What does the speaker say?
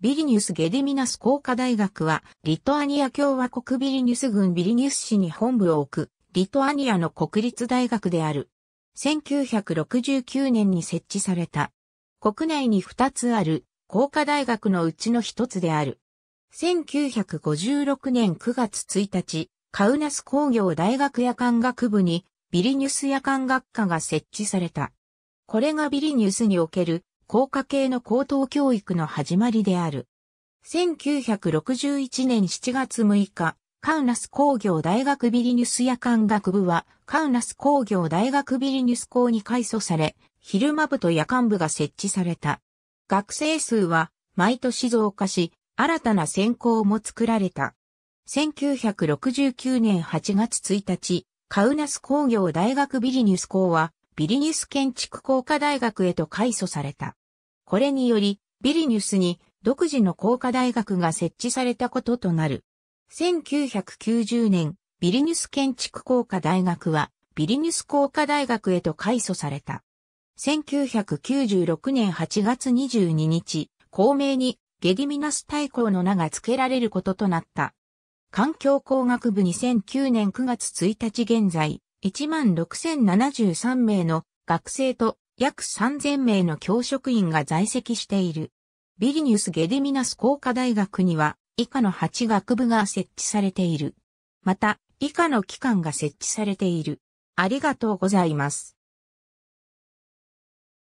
ビリニュス・ゲデミナス工科大学は、リトアニア共和国ビリニュス郡ビリニュス市に本部を置く、リトアニアの国立大学である。1969年に設置された。国内に2つある、工科大学のうちの1つである。1956年9月1日、カウナス工業大学夜間学部に、ビリニュス夜間学科が設置された。これがビリニュスにおける工科系の高等教育の始まりである。1961年7月6日、カウナス工業大学ビリニュス夜間学部は、カウナス工業大学ビリニュス校に改祖され、昼間部と夜間部が設置された。学生数は毎年増加し、新たな専攻も作られた。1969年8月1日、カウナス工業大学ビリニュス校は、ビリニュス建築工科大学へと改祖された。これにより、ビリニュスに独自の工科大学が設置されたこととなる。1990年、ビリニュス建築工科大学は、ビリニュス工科大学へと改祖された。1996年8月22日、公明にゲディミナス大公の名が付けられることとなった。環境工学部2009年9月1日現在、16,073名の学生と約3000名の教職員が在籍している。ビリニュス・ゲデミナス工科大学には、以下の8学部が設置されている。また、以下の機関が設置されている。ありがとうございます。